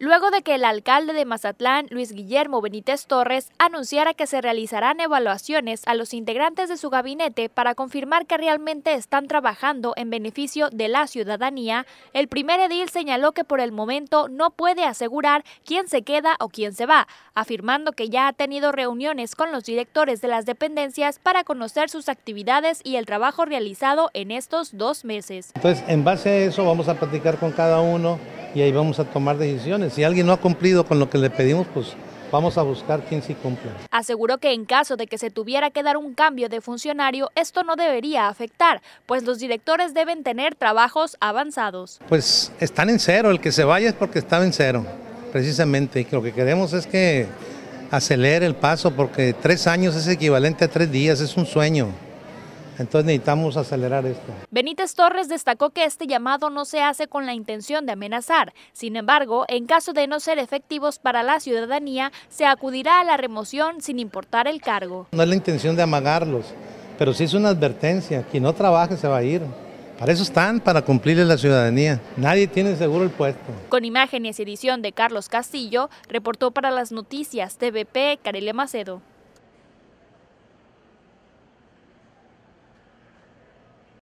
luego de que el alcalde de Mazatlán, Luis Guillermo Benítez Torres, anunciara que se realizarán evaluaciones a los integrantes de su gabinete para confirmar que realmente están trabajando en beneficio de la ciudadanía, el primer edil señaló que por el momento no puede asegurar quién se queda o quién se va, afirmando que ya ha tenido reuniones con los directores de las dependencias para conocer sus actividades y el trabajo realizado en estos dos meses. Entonces, en base a eso vamos a platicar con cada uno y ahí vamos a tomar decisiones. Si alguien no ha cumplido con lo que le pedimos, pues vamos a buscar quién sí cumple. Aseguró que en caso de que se tuviera que dar un cambio de funcionario, esto no debería afectar, pues los directores deben tener trabajos avanzados. Pues están en cero, el que se vaya es porque está en cero, precisamente, lo que queremos es que acelere el paso, porque tres años es equivalente a tres días, es un sueño. Entonces necesitamos acelerar esto. Benítez Torres destacó que este llamado no se hace con la intención de amenazar. Sin embargo, en caso de no ser efectivos para la ciudadanía, se acudirá a la remoción sin importar el cargo. No es la intención de amagarlos, pero sí es una advertencia. Quien no trabaje se va a ir. Para eso están, para cumplirle la ciudadanía. Nadie tiene seguro el puesto. Con imágenes y edición de Carlos Castillo, reportó para las noticias TVP Carelia Macedo.